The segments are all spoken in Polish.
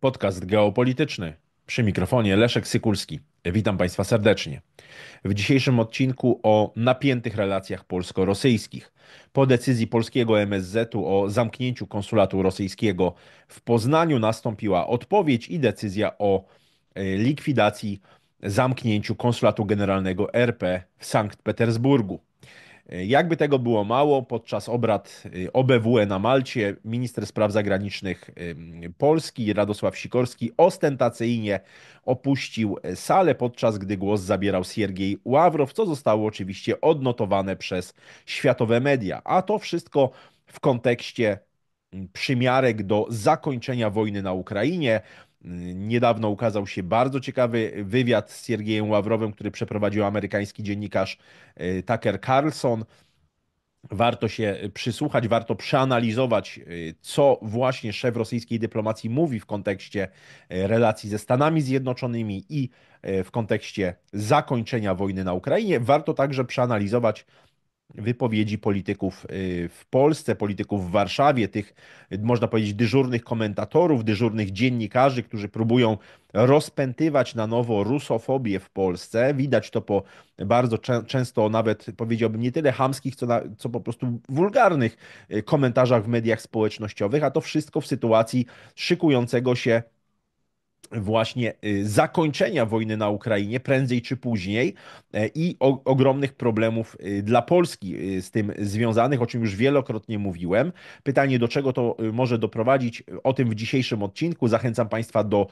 Podcast geopolityczny. Przy mikrofonie Leszek Sykulski. Witam Państwa serdecznie. W dzisiejszym odcinku o napiętych relacjach polsko-rosyjskich. Po decyzji polskiego MSZ-u o zamknięciu konsulatu rosyjskiego w Poznaniu nastąpiła odpowiedź i decyzja o e, likwidacji, zamknięciu konsulatu generalnego RP w Sankt Petersburgu. Jakby tego było mało, podczas obrad y, OBWE na Malcie minister spraw zagranicznych Polski Radosław Sikorski ostentacyjnie opuścił e, salę, podczas gdy głos zabierał Siergiej Ławrow, co zostało oczywiście odnotowane przez światowe media. A to wszystko w kontekście przymiarek do zakończenia wojny na Ukrainie, Niedawno ukazał się bardzo ciekawy wywiad z Siergiejem Ławrowym, który przeprowadził amerykański dziennikarz e, Tucker Carlson. Warto się przysłuchać, warto przeanalizować, e, co właśnie szef rosyjskiej dyplomacji mówi w kontekście e, relacji ze Stanami Zjednoczonymi i w kontekście zakończenia wojny na Ukrainie. Warto także przeanalizować wypowiedzi polityków y, w Polsce, polityków w Warszawie, tych, y, można powiedzieć, dyżurnych komentatorów, dyżurnych dziennikarzy, którzy próbują rozpętywać na nowo rusofobię w Polsce. Widać to po bardzo często, nawet powiedziałbym, nie tyle hamskich, co, na, co po prostu wulgarnych y, komentarzach w mediach społecznościowych, a to wszystko w sytuacji szykującego się właśnie y, zakończenia wojny na Ukrainie prędzej czy później e, i o, ogromnych problemów y, dla Polski y, z tym związanych, o czym już wielokrotnie mówiłem. Pytanie, do czego to może doprowadzić, o tym w dzisiejszym odcinku. Zachęcam Państwa do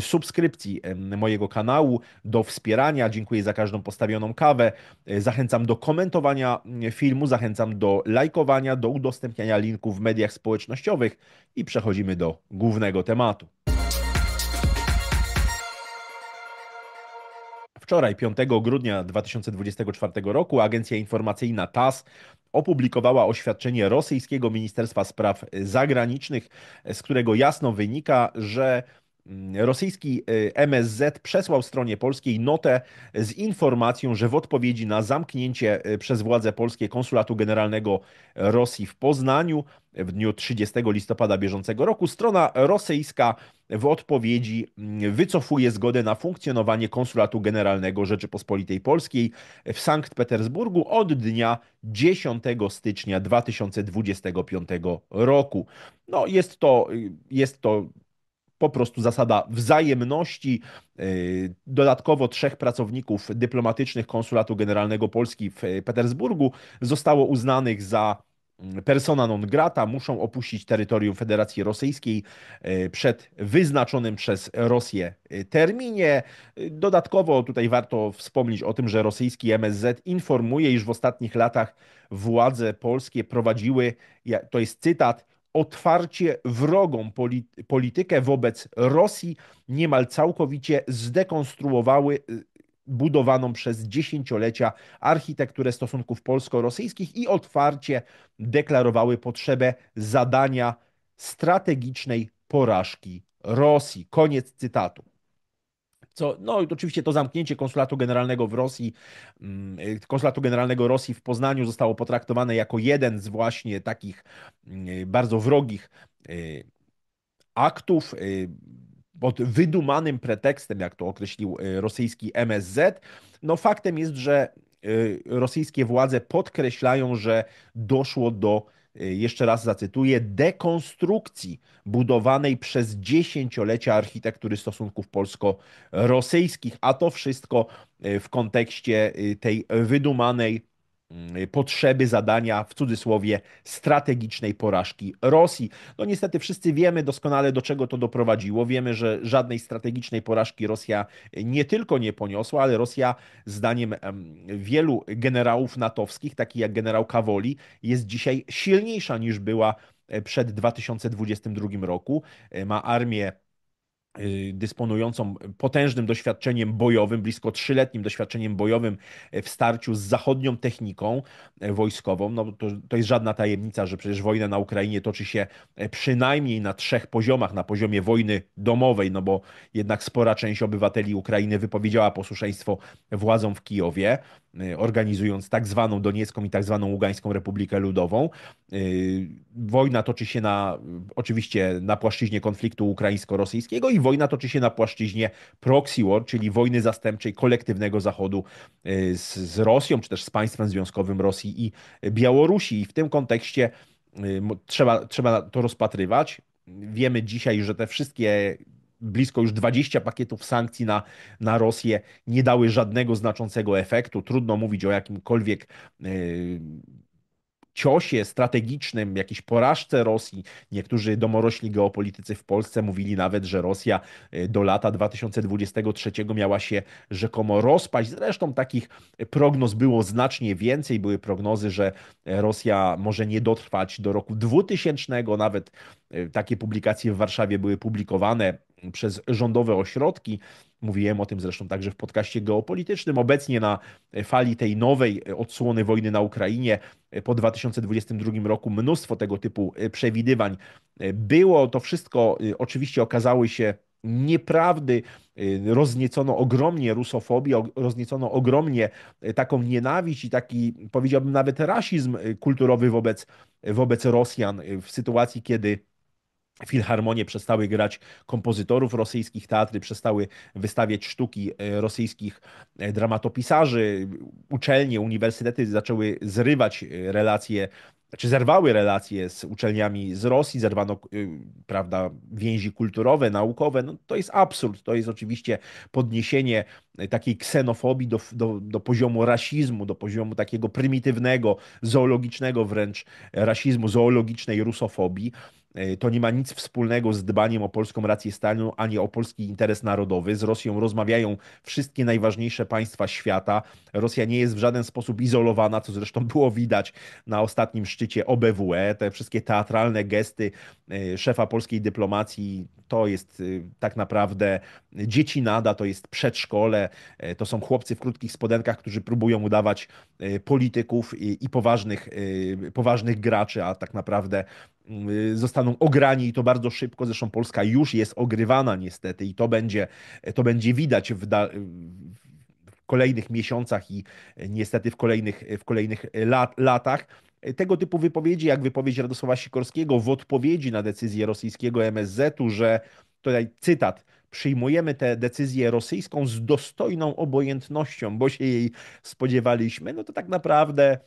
subskrypcji mojego kanału, do wspierania. Dziękuję za każdą postawioną kawę. E, zachęcam do komentowania filmu, zachęcam do lajkowania, do udostępniania linków w mediach społecznościowych i przechodzimy do głównego tematu. Wczoraj, 5 grudnia 2024 roku, agencja informacyjna TASS opublikowała oświadczenie rosyjskiego Ministerstwa Spraw Zagranicznych, z którego jasno wynika, że Mm, rosyjski y, MSZ przesłał stronie polskiej notę z informacją, że w odpowiedzi na zamknięcie y, przez władze polskie konsulatu generalnego Rosji w Poznaniu w dniu 30 listopada bieżącego roku, strona rosyjska w odpowiedzi mm, wycofuje zgodę na funkcjonowanie konsulatu generalnego Rzeczypospolitej Polskiej w Sankt Petersburgu od dnia 10 stycznia 2025 roku. No, jest to, y, jest to po prostu zasada wzajemności. Y, dodatkowo trzech pracowników dyplomatycznych Konsulatu Generalnego Polski w y, Petersburgu zostało uznanych za mm, persona non grata, muszą opuścić terytorium Federacji Rosyjskiej y, przed wyznaczonym przez Rosję terminie. Dodatkowo tutaj warto wspomnieć o tym, że rosyjski MSZ informuje, iż w ostatnich latach władze polskie prowadziły, to jest cytat, otwarcie wrogą politykę wobec Rosji niemal całkowicie zdekonstruowały y, budowaną przez dziesięciolecia architekturę stosunków polsko-rosyjskich i otwarcie deklarowały potrzebę zadania strategicznej porażki Rosji. Koniec cytatu co, no oczywiście to zamknięcie konsulatu generalnego w Rosji, mm, konsulatu generalnego Rosji w Poznaniu zostało potraktowane jako jeden z właśnie takich mm, bardzo wrogich y, aktów y, pod wydumanym pretekstem, jak to określił y, rosyjski MSZ. No faktem jest, że rosyjskie władze podkreślają, że doszło do Y, jeszcze raz zacytuję, dekonstrukcji budowanej przez dziesięciolecia architektury stosunków polsko-rosyjskich, a to wszystko y, w kontekście y, tej wydumanej Mm, potrzeby zadania w cudzysłowie strategicznej porażki Rosji. No niestety wszyscy wiemy doskonale do czego to doprowadziło. Wiemy, że żadnej strategicznej porażki Rosja nie tylko nie poniosła, ale Rosja zdaniem wielu generałów natowskich, takich jak generał Kawoli, jest dzisiaj silniejsza niż była e, przed 2022 roku. E, ma armię Y, dysponującą potężnym doświadczeniem bojowym, blisko trzyletnim doświadczeniem bojowym e, w starciu z zachodnią techniką e, wojskową. No to, to jest żadna tajemnica, że przecież wojna na Ukrainie toczy się e, przynajmniej na trzech poziomach. Na poziomie wojny domowej, no bo jednak spora część obywateli Ukrainy wypowiedziała posłuszeństwo władzom w Kijowie. Y, organizując tak zwaną Doniecką i tak zwaną Ługańską Republikę Ludową. Y, wojna toczy się na, oczywiście na płaszczyźnie konfliktu ukraińsko-rosyjskiego i wojna toczy się na płaszczyźnie proxy war, czyli wojny zastępczej kolektywnego Zachodu y, z, z Rosją, czy też z państwem związkowym Rosji i Białorusi. I w tym kontekście trzeba, trzeba to rozpatrywać. Wiemy dzisiaj, że te wszystkie blisko już 20 pakietów sankcji na, na Rosję nie dały żadnego znaczącego efektu. Trudno mówić o jakimkolwiek yy, ciosie strategicznym, jakiejś porażce Rosji. Niektórzy domorośli geopolitycy w Polsce mówili nawet, że Rosja e, do lata 2023 miała się rzekomo rozpaść. Zresztą takich prognoz było znacznie więcej. Były prognozy, że Rosja może nie dotrwać do roku 2000, nawet e, takie publikacje w Warszawie były publikowane przez rządowe ośrodki. Mówiłem o tym zresztą także w podcaście geopolitycznym. Obecnie na fali tej nowej odsłony wojny na Ukrainie po 2022 roku mnóstwo tego typu przewidywań było. To wszystko y, oczywiście okazały się nieprawdy, y, rozniecono ogromnie rusofobię, rozniecono ogromnie y, taką nienawiść i taki, powiedziałbym, nawet rasizm kulturowy wobec, wobec Rosjan w sytuacji, kiedy Filharmonie przestały grać kompozytorów rosyjskich, teatry przestały wystawiać sztuki e, rosyjskich e, dramatopisarzy, uczelnie, uniwersytety zaczęły zrywać e, relacje czy zerwały relacje z uczelniami z Rosji, zerwano prawda, więzi kulturowe, naukowe. No, to jest absurd, to jest oczywiście podniesienie takiej ksenofobii do, do, do poziomu rasizmu, do poziomu takiego prymitywnego, zoologicznego wręcz rasizmu, zoologicznej rusofobii. E, to nie ma nic wspólnego z dbaniem o polską rację stanu ani o polski interes narodowy. Z Rosją rozmawiają wszystkie najważniejsze państwa świata. Rosja nie jest w żaden sposób izolowana, co zresztą było widać na ostatnim szczycie OBWE. Te wszystkie teatralne gesty e, szefa polskiej dyplomacji to jest e, tak naprawdę dziecinada, to jest przedszkole, to są chłopcy w krótkich spodenkach, którzy próbują udawać polityków i poważnych, poważnych graczy, a tak naprawdę Y, zostaną ograni i to bardzo szybko. Zresztą Polska już jest ogrywana niestety i to będzie, to będzie widać w, da, w kolejnych miesiącach i y, niestety w kolejnych, y, w kolejnych lat, latach. Tego typu wypowiedzi, jak wypowiedź Radosława Sikorskiego w odpowiedzi na decyzję rosyjskiego MSZ-u, że tutaj cytat, przyjmujemy tę decyzję rosyjską z dostojną obojętnością, bo się jej spodziewaliśmy, no to tak naprawdę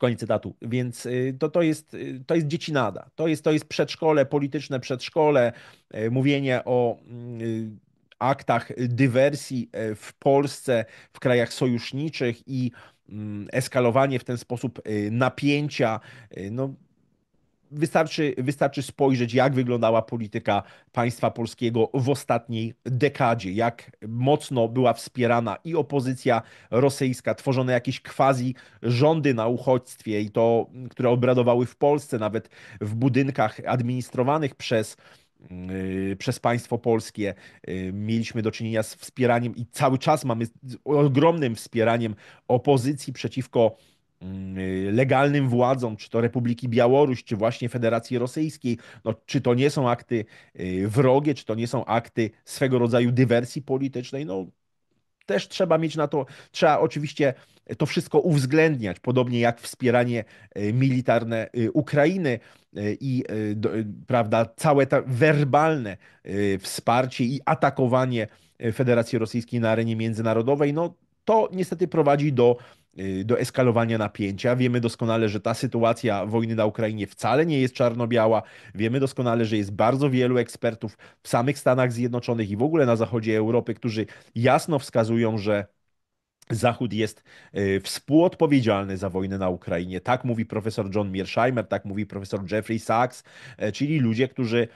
Koniec cytatu. Więc y, to, to, jest, y, to jest dziecinada. To jest, to jest przedszkole, polityczne przedszkole, e, mówienie o mm, y, aktach dywersji e, w Polsce, w krajach sojuszniczych i mm, eskalowanie w ten sposób napięcia. No, Wystarczy, wystarczy spojrzeć, jak wyglądała polityka państwa polskiego w ostatniej dekadzie, jak mocno była wspierana i opozycja rosyjska, tworzone jakieś quasi rządy na uchodźstwie i to, które obradowały w Polsce, nawet w budynkach administrowanych przez yy, przez państwo polskie yy, mieliśmy do czynienia z wspieraniem i cały czas mamy ogromnym wspieraniem opozycji przeciwko Mm, y, legalnym władzom, czy to Republiki Białoruś, czy właśnie Federacji Rosyjskiej, no, czy to nie są akty y, wrogie, czy to nie są akty swego rodzaju dywersji politycznej, no też trzeba mieć na to, trzeba oczywiście to wszystko uwzględniać, podobnie jak wspieranie y, militarne Ukrainy i prawda, całe to werbalne wsparcie i atakowanie Federacji Rosyjskiej na arenie międzynarodowej, no to niestety prowadzi do Y, do eskalowania napięcia. Wiemy doskonale, że ta sytuacja wojny na Ukrainie wcale nie jest czarno-biała. Wiemy doskonale, że jest bardzo wielu ekspertów w samych Stanach Zjednoczonych i w ogóle na zachodzie Europy, którzy jasno wskazują, że Zachód jest y, współodpowiedzialny za wojnę na Ukrainie. Tak mówi profesor John Mearsheimer, tak mówi profesor Jeffrey Sachs, y, czyli ludzie, którzy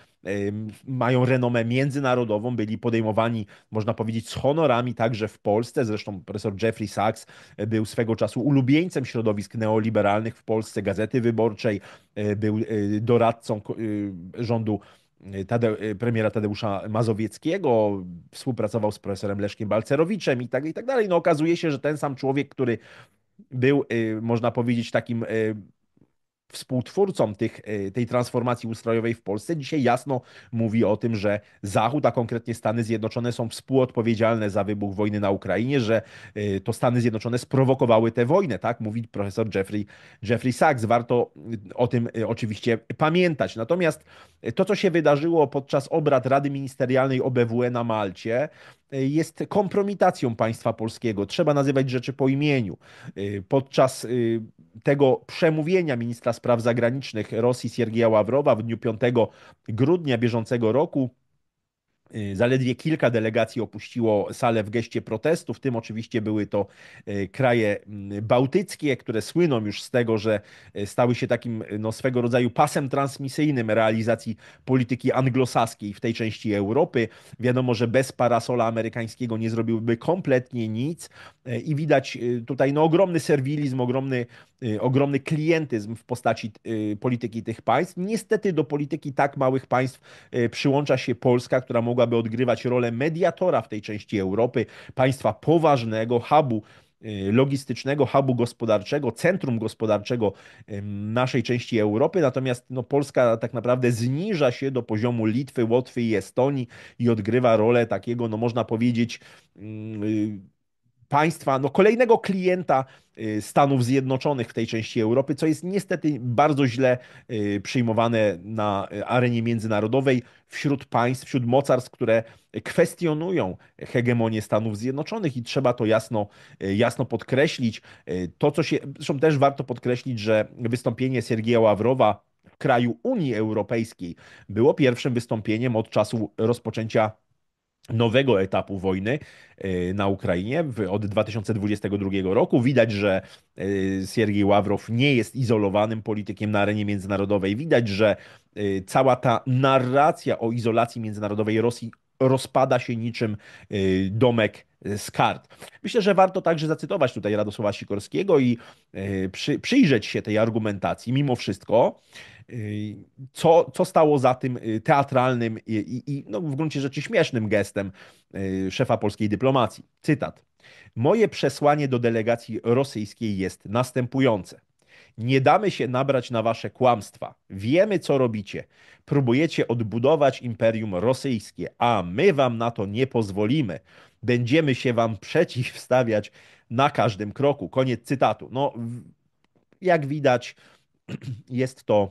mają renomę międzynarodową, byli podejmowani, można powiedzieć, z honorami także w Polsce. Zresztą profesor Jeffrey Sachs e, był swego czasu ulubieńcem środowisk neoliberalnych w Polsce, Gazety Wyborczej, e, był e, doradcą rządu Tade, premiera Tadeusza Mazowieckiego, współpracował z profesorem Leszkiem Balcerowiczem i tak, i tak dalej. No okazuje się, że ten sam człowiek, który był, można powiedzieć, takim współtwórcą tych, e, tej transformacji ustrojowej w Polsce, dzisiaj jasno mówi o tym, że Zachód, a konkretnie Stany Zjednoczone są współodpowiedzialne za wybuch wojny na Ukrainie, że e, to Stany Zjednoczone sprowokowały tę wojnę, tak? Mówi profesor Jeffrey, Jeffrey Sachs. Warto e, o tym oczywiście pamiętać. Natomiast to, co się wydarzyło podczas obrad Rady Ministerialnej OBWE na Malcie, E, jest kompromitacją państwa polskiego. Trzeba nazywać rzeczy po imieniu. E, podczas e, tego przemówienia ministra spraw zagranicznych Rosji Siergieja Ławrowa w dniu 5 grudnia bieżącego roku Y, zaledwie kilka delegacji opuściło salę w geście protestu, w tym oczywiście były to y, kraje mm, bałtyckie, które słyną już z tego, że y, stały się takim no, swego rodzaju pasem transmisyjnym realizacji polityki anglosaskiej w tej części Europy. Wiadomo, że bez parasola amerykańskiego nie zrobiłyby kompletnie nic i widać tutaj no, ogromny serwilizm, ogromny, ogromny klientyzm w postaci polityki tych państw. Niestety do polityki tak małych państw przyłącza się Polska, która mogła mogłaby odgrywać rolę mediatora w tej części Europy, państwa poważnego, hubu y, logistycznego, hubu gospodarczego, centrum gospodarczego naszej części Europy, natomiast no, Polska tak naprawdę zniża się do poziomu Litwy, Łotwy i Estonii i odgrywa rolę takiego, no można powiedzieć, y, państwa, no kolejnego klienta y, Stanów Zjednoczonych w tej części Europy, co jest niestety bardzo źle y, przyjmowane na y, arenie międzynarodowej wśród państw, wśród mocarstw, które kwestionują hegemonię Stanów Zjednoczonych i trzeba to jasno, jasno podkreślić. To, co się, zresztą też warto podkreślić, że wystąpienie Siergieja Ławrowa w kraju Unii Europejskiej było pierwszym wystąpieniem od czasu rozpoczęcia nowego etapu wojny e, na Ukrainie od 2022 roku. Widać, że e, Siergiej Ławrow nie jest izolowanym politykiem na arenie międzynarodowej. Widać, że e, cała ta narracja o izolacji międzynarodowej Rosji rozpada się niczym y, domek z kart. Myślę, że warto także zacytować tutaj Radosława Sikorskiego i y, przy, przyjrzeć się tej argumentacji mimo wszystko, y, co, co stało za tym teatralnym i, i, i no, w gruncie rzeczy śmiesznym gestem szefa polskiej dyplomacji. Cytat. Moje przesłanie do delegacji rosyjskiej jest następujące – nie damy się nabrać na wasze kłamstwa. Wiemy, co robicie. Próbujecie odbudować imperium rosyjskie, a my wam na to nie pozwolimy. Będziemy się wam przeciwstawiać na każdym kroku. Koniec cytatu. No, jak widać, jest to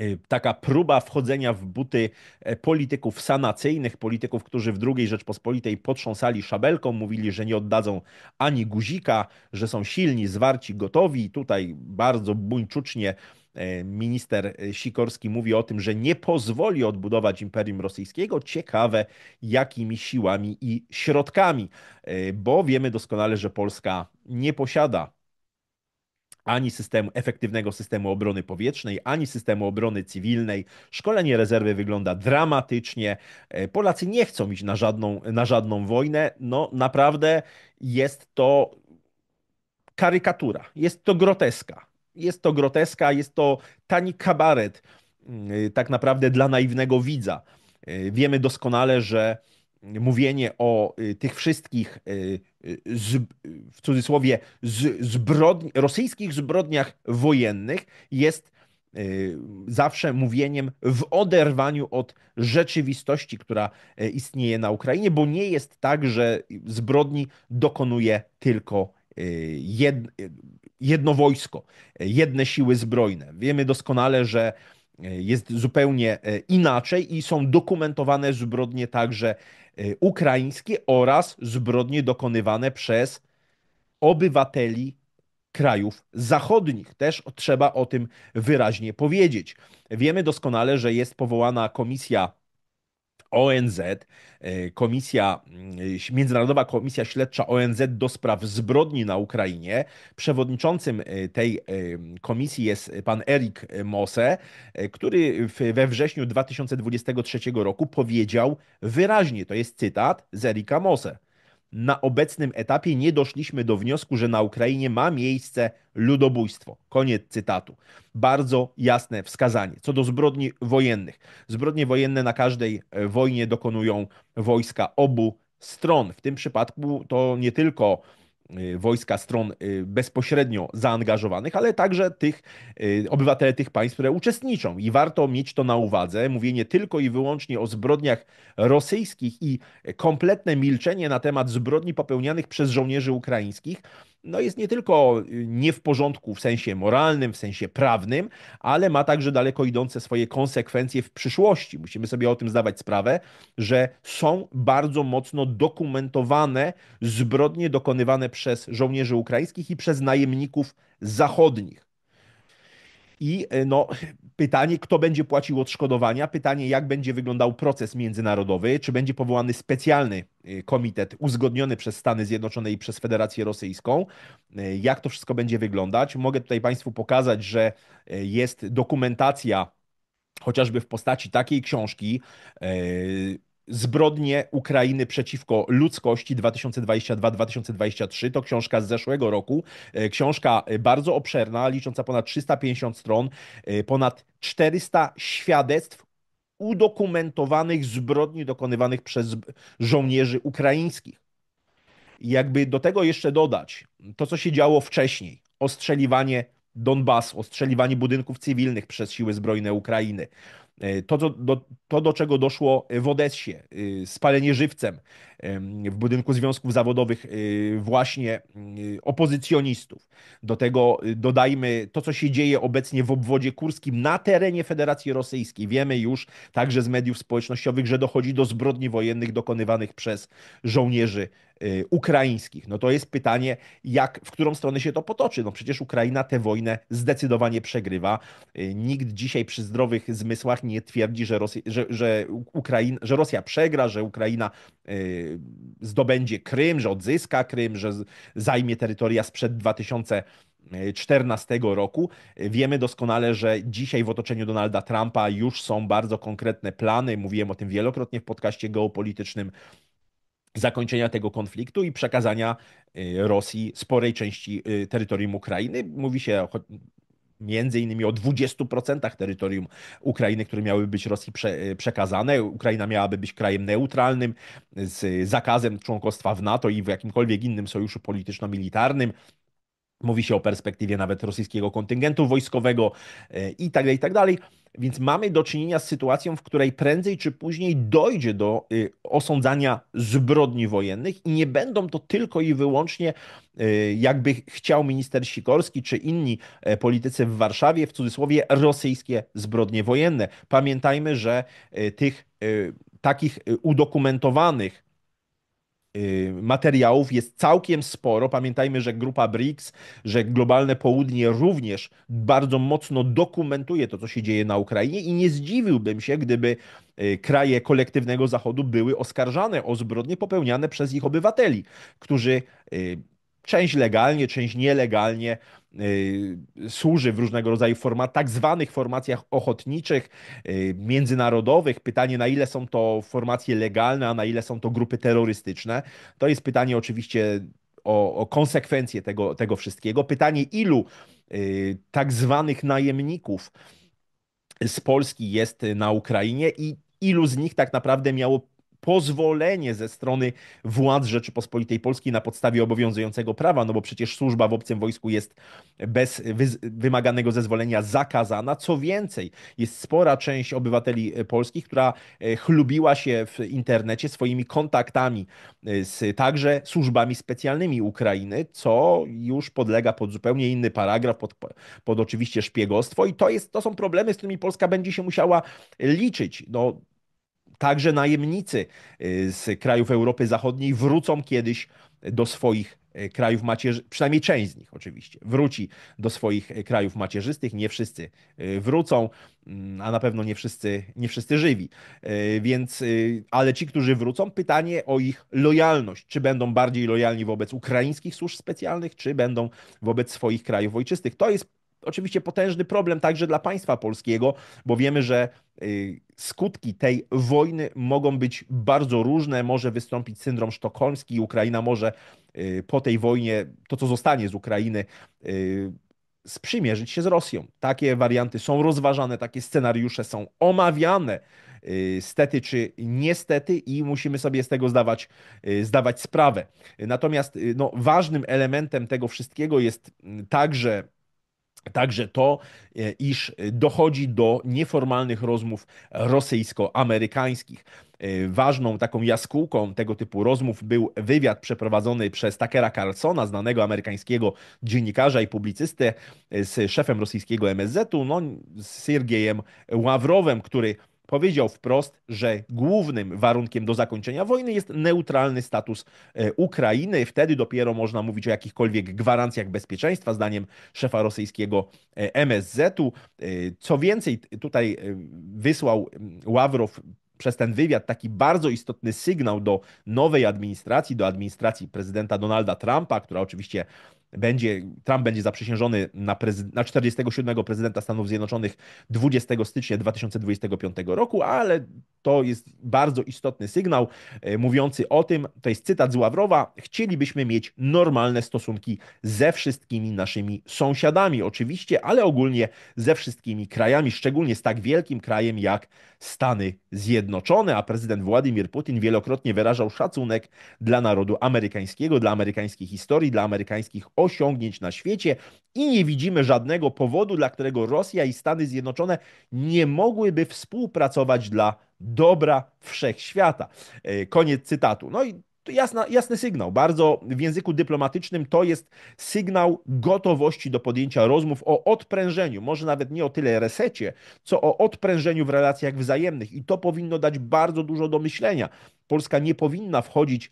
Y, taka próba wchodzenia w buty e, polityków sanacyjnych, polityków, którzy w II Rzeczpospolitej potrząsali szabelką, mówili, że nie oddadzą ani guzika, że są silni, zwarci, gotowi. Tutaj bardzo buńczucznie e, minister Sikorski mówi o tym, że nie pozwoli odbudować Imperium Rosyjskiego. Ciekawe, jakimi siłami i środkami, e, bo wiemy doskonale, że Polska nie posiada ani systemu, efektywnego systemu obrony powietrznej, ani systemu obrony cywilnej. Szkolenie rezerwy wygląda dramatycznie. E, Polacy nie chcą iść na żadną, na żadną wojnę. No naprawdę jest to karykatura, jest to groteska. Jest to groteska, jest to tani kabaret mm, tak naprawdę dla naiwnego widza. E, wiemy doskonale, że mówienie o y, tych wszystkich y, z, w cudzysłowie z, zbrodni, rosyjskich zbrodniach wojennych jest y, zawsze mówieniem w oderwaniu od rzeczywistości, która e, istnieje na Ukrainie, bo nie jest tak, że zbrodni dokonuje tylko e, jed, e, jedno wojsko, jedne siły zbrojne. Wiemy doskonale, że E, jest zupełnie e, inaczej i są dokumentowane zbrodnie także e, ukraińskie oraz zbrodnie dokonywane przez obywateli krajów zachodnich. Też trzeba o tym wyraźnie powiedzieć. Wiemy doskonale, że jest powołana komisja ONZ, e, komisja, mm, e, Międzynarodowa Komisja Śledcza ONZ do spraw zbrodni na Ukrainie. Przewodniczącym e, tej komisji jest pan Erik Mose, który we wrześniu 2023 roku powiedział wyraźnie, to jest cytat z Erika Mose, na obecnym etapie nie doszliśmy do wniosku, że na Ukrainie ma miejsce ludobójstwo. Koniec cytatu. Bardzo jasne wskazanie. Co do zbrodni wojennych. Zbrodnie wojenne na każdej e, wojnie dokonują wojska obu stron. W tym przypadku to nie tylko Y, wojska stron y, bezpośrednio zaangażowanych, ale także tych y, obywateli tych państw, które uczestniczą. I warto mieć to na uwadze. Mówienie tylko i wyłącznie o zbrodniach rosyjskich i kompletne milczenie na temat zbrodni popełnianych przez żołnierzy ukraińskich no jest nie tylko y, nie w porządku w sensie moralnym, w sensie prawnym, ale ma także daleko idące swoje konsekwencje w przyszłości. Musimy sobie o tym zdawać sprawę, że są bardzo mocno dokumentowane zbrodnie dokonywane przez żołnierzy ukraińskich i przez najemników zachodnich. I e, no, pytanie, kto będzie płacił odszkodowania, pytanie, jak będzie wyglądał proces międzynarodowy, czy będzie powołany specjalny e, komitet uzgodniony przez Stany Zjednoczone i przez Federację Rosyjską, e, jak to wszystko będzie wyglądać. Mogę tutaj Państwu pokazać, że jest dokumentacja chociażby w postaci takiej książki, Zbrodnie Ukrainy przeciwko ludzkości 2022-2023. To książka z zeszłego roku. E, książka e, bardzo obszerna, licząca ponad 350 stron, e, ponad 400 świadectw udokumentowanych zbrodni dokonywanych przez żołnierzy ukraińskich. Jakby do tego jeszcze dodać to, co się działo wcześniej, ostrzeliwanie Donbasu, ostrzeliwanie budynków cywilnych przez siły zbrojne Ukrainy, E, to, co, do, to, do czego doszło w Odessie, e, spalenie żywcem w budynku związków zawodowych e, właśnie opozycjonistów. Do tego dodajmy to, co się dzieje obecnie w obwodzie kurskim na terenie Federacji Rosyjskiej. Wiemy już także z mediów społecznościowych, że dochodzi do zbrodni wojennych dokonywanych przez żołnierzy Y, ukraińskich. No to jest pytanie, jak, w którą stronę się to potoczy. No przecież Ukraina tę wojnę zdecydowanie przegrywa. Y, nikt dzisiaj przy zdrowych zmysłach nie twierdzi, że Rosja, że, że Ukraina, że Rosja przegra, że Ukraina y, zdobędzie Krym, że odzyska Krym, że zajmie terytoria sprzed 2000 2014 roku. Wiemy doskonale, że dzisiaj w otoczeniu Donalda Trumpa już są bardzo konkretne plany. Mówiłem o tym wielokrotnie w podcaście geopolitycznym zakończenia tego konfliktu i przekazania y, Rosji sporej części y, terytorium Ukrainy. Mówi się między innymi o 20% terytorium Ukrainy, które miałyby być Rosji prze, y, przekazane. Ukraina miałaby być krajem neutralnym z zakazem członkostwa w NATO i w jakimkolwiek innym sojuszu polityczno-militarnym. Mówi się o perspektywie nawet rosyjskiego kontyngentu wojskowego itd., itd. Tak więc mamy do czynienia z sytuacją, w której prędzej czy później dojdzie do y, osądzania zbrodni wojennych i nie będą to tylko i wyłącznie, y, jakby chciał minister Sikorski czy inni e, politycy w Warszawie, w cudzysłowie, rosyjskie zbrodnie wojenne. Pamiętajmy, że y, tych takich udokumentowanych Y, materiałów jest całkiem sporo. Pamiętajmy, że grupa BRICS, że globalne południe również bardzo mocno dokumentuje to, co się dzieje na Ukrainie i nie zdziwiłbym się, gdyby y, kraje kolektywnego Zachodu były oskarżane o zbrodnie popełniane przez ich obywateli, którzy y, część legalnie, część nielegalnie y, służy w różnego rodzaju formacjach, tak zwanych formacjach ochotniczych, y, międzynarodowych. Pytanie, na ile są to formacje legalne, a na ile są to grupy terrorystyczne. To jest pytanie oczywiście o, o konsekwencje tego, tego wszystkiego. Pytanie, ilu y, tak zwanych najemników z Polski jest na Ukrainie i ilu z nich tak naprawdę miało pozwolenie ze strony władz Rzeczypospolitej Polskiej na podstawie obowiązującego prawa, no bo przecież służba w obcym wojsku jest bez wymaganego zezwolenia zakazana. Co więcej, jest spora część obywateli e, polskich, która e, chlubiła się w internecie swoimi kontaktami e, z także służbami specjalnymi Ukrainy, co już podlega pod zupełnie inny paragraf, pod, pod oczywiście szpiegostwo i to, jest, to są problemy, z którymi Polska będzie się musiała liczyć. No, Także najemnicy y, z krajów Europy Zachodniej wrócą kiedyś do swoich y, krajów macierzystych, przynajmniej część z nich oczywiście, wróci do swoich y, krajów macierzystych. Nie wszyscy wrócą, mm, a na pewno nie wszyscy, nie wszyscy żywi. Więc, ale ci, którzy wrócą, pytanie o ich lojalność. Czy będą bardziej lojalni wobec ukraińskich służb specjalnych, czy będą wobec swoich krajów ojczystych? To jest oczywiście potężny problem także dla państwa polskiego, bo wiemy, że y, skutki tej wojny mogą być bardzo różne. Może wystąpić syndrom sztokholmski i Ukraina może y, po tej wojnie, to co zostanie z Ukrainy, y, sprzymierzyć się z Rosją. Takie warianty są rozważane, takie scenariusze są omawiane stety czy niestety i musimy sobie z tego zdawać, zdawać sprawę. Natomiast no, ważnym elementem tego wszystkiego jest także Także to, e, iż e, dochodzi do nieformalnych rozmów rosyjsko-amerykańskich. E, ważną taką jaskółką tego typu rozmów był wywiad przeprowadzony przez Takera Carlsona, znanego amerykańskiego dziennikarza i publicystę, z szefem rosyjskiego MSZ-u, no, z Siergiejem Ławrowem, który powiedział wprost, że głównym warunkiem do zakończenia wojny jest neutralny status e, Ukrainy. Wtedy dopiero można mówić o jakichkolwiek gwarancjach bezpieczeństwa, zdaniem szefa rosyjskiego e, MSZ-u. E, co więcej, tutaj wysłał Ławrow przez ten wywiad taki bardzo istotny sygnał do nowej administracji, do administracji prezydenta Donalda Trumpa, która oczywiście będzie, Trump będzie zaprzysiężony na, prezy- na 47 prezydenta Stanów Zjednoczonych 20 stycznia 2025 roku, ale to jest bardzo istotny sygnał e, mówiący o tym, to jest cytat z Ławrowa, chcielibyśmy mieć normalne stosunki ze wszystkimi naszymi sąsiadami, oczywiście, ale ogólnie ze wszystkimi krajami, szczególnie z tak wielkim krajem jak Stany Zjednoczone, a prezydent Władimir Putin wielokrotnie wyrażał szacunek dla narodu amerykańskiego, dla amerykańskiej historii, dla amerykańskich osiągnięć na świecie i nie widzimy żadnego powodu, dla którego Rosja i Stany Zjednoczone nie mogłyby współpracować dla dobra wszechświata. E, koniec cytatu. No i Jasna, jasny sygnał. Bardzo w języku dyplomatycznym to jest sygnał gotowości do podjęcia rozmów o odprężeniu, może nawet nie o tyle resecie, co o odprężeniu w relacjach wzajemnych. I to powinno dać bardzo dużo do myślenia. Polska nie powinna wchodzić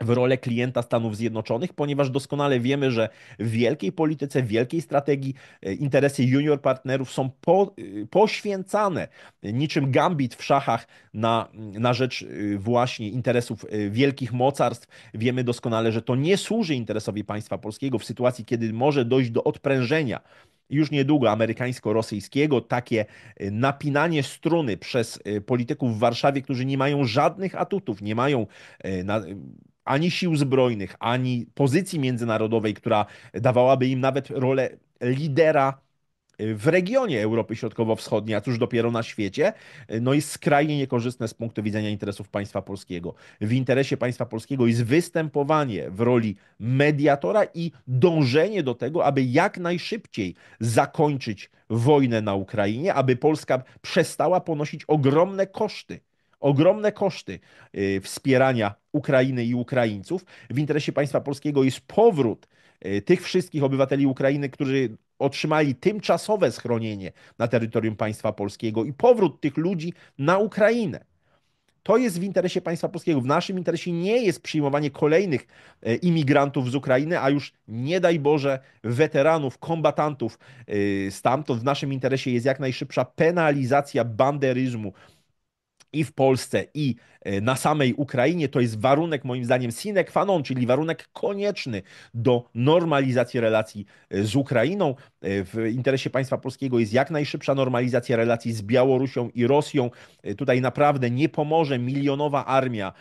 w rolę klienta Stanów Zjednoczonych, ponieważ doskonale wiemy, że w wielkiej polityce, w wielkiej strategii e, interesy junior partnerów są po, e, poświęcane niczym gambit w szachach na, mm, na rzecz e, właśnie interesów wielkich mocarstw. Wiemy doskonale, że to nie służy interesowi państwa polskiego w sytuacji, kiedy może dojść do odprężenia już niedługo amerykańsko-rosyjskiego, takie napinanie struny przez polityków w Warszawie, którzy nie mają żadnych atutów, nie mają ani sił zbrojnych, ani pozycji międzynarodowej, która dawałaby im nawet rolę lidera y, w regionie Europy Środkowo-Wschodniej, a cóż dopiero na świecie, y, no jest skrajnie niekorzystne z punktu widzenia interesów państwa polskiego. W interesie państwa polskiego jest występowanie w roli mediatora i dążenie do tego, aby jak najszybciej zakończyć wojnę na Ukrainie, aby Polska przestała ponosić ogromne koszty ogromne koszty y, wspierania Ukrainy i Ukraińców. W interesie państwa polskiego jest powrót y, tych wszystkich obywateli Ukrainy, którzy otrzymali tymczasowe schronienie na terytorium państwa polskiego i powrót tych ludzi na Ukrainę. To jest w interesie państwa polskiego. W naszym interesie nie jest przyjmowanie kolejnych y, imigrantów z Ukrainy, a już nie daj Boże weteranów, kombatantów stamtąd. W naszym interesie jest jak najszybsza penalizacja banderyzmu i w Polsce, i e, na samej Ukrainie, to jest warunek, moim zdaniem, sine qua non, czyli warunek konieczny do normalizacji relacji e, z Ukrainą. E, w interesie państwa polskiego jest jak najszybsza normalizacja relacji z Białorusią i Rosją. Tutaj naprawdę nie pomoże milionowa armia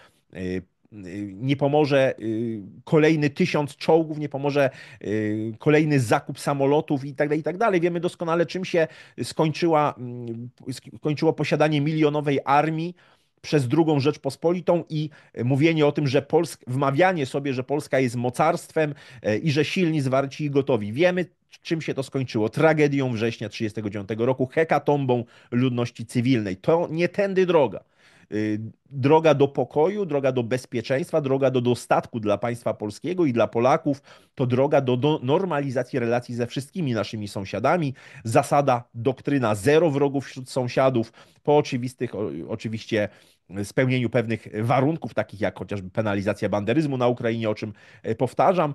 Y, nie pomoże y, kolejny tysiąc czołgów, nie pomoże y, kolejny zakup samolotów i tak dalej, i tak dalej. Wiemy doskonale, czym się skończyła, mm, skończyło posiadanie milionowej armii przez drugą Rzeczpospolitą i mówienie o tym, że Polsk, wmawianie sobie, że Polska jest mocarstwem e, i że silni, zwarci i gotowi. Wiemy, czym się to skończyło. Tragedią września 1939 roku, hekatombą ludności cywilnej. To nie tędy droga. Y, droga do pokoju, droga do bezpieczeństwa, droga do dostatku dla państwa polskiego i dla Polaków to droga do, do no, normalizacji relacji ze wszystkimi naszymi sąsiadami. Zasada, doktryna zero wrogów wśród sąsiadów, po oczywistych, o, oczywiście y, spełnieniu pewnych warunków, takich jak chociażby penalizacja banderyzmu na Ukrainie, o czym y, powtarzam,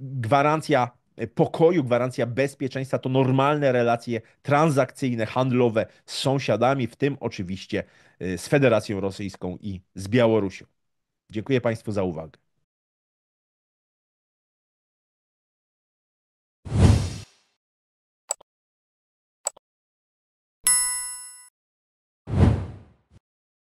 gwarancja E, pokoju, gwarancja bezpieczeństwa to normalne relacje transakcyjne, handlowe z sąsiadami, w tym oczywiście e, z Federacją Rosyjską i z Białorusią. Dziękuję Państwu za uwagę.